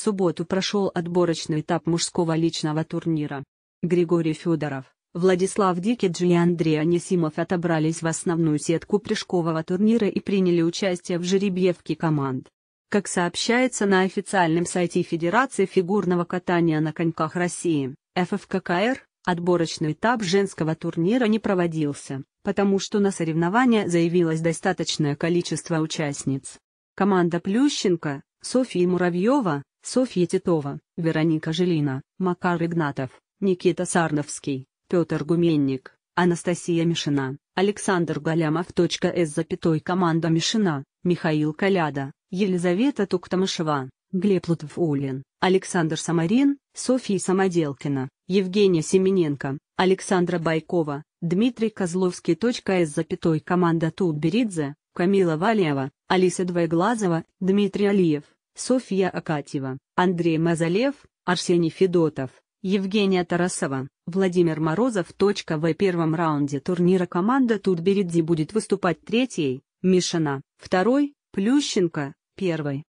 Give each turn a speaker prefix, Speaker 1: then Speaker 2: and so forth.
Speaker 1: субботу прошел отборочный этап мужского личного турнира. Григорий Федоров, Владислав Дикидж и Андрей Анисимов отобрались в основную сетку прыжкового турнира и приняли участие в жеребьевке команд. Как сообщается на официальном сайте Федерации фигурного катания на коньках России, ФФККР, отборочный этап женского турнира не проводился, потому что на соревнования заявилось достаточное количество участниц. Команда Плющенко, Софии Муравьева, Софья Титова, Вероника Жилина, Макар Игнатов, Никита Сарновский, Петр Гуменник, Анастасия Мишина, Александр Галямов. С запятой команда Мишина, Михаил Каляда, Елизавета Туктамышева, Глеб Лутвулин, Александр Самарин, Софья Самоделкина, Евгения Семененко, Александра Байкова, Дмитрий Козловский. С запятой команда Тутберидзе, Камила Валиева, Алиса Двоеглазова, Дмитрий Алиев. Софья Акатьева, Андрей Мазалев, Арсений Федотов, Евгения Тарасова, Владимир Морозов. В первом раунде турнира команда Турберидзи будет выступать третьей, Мишина, второй, Плющенко, первой.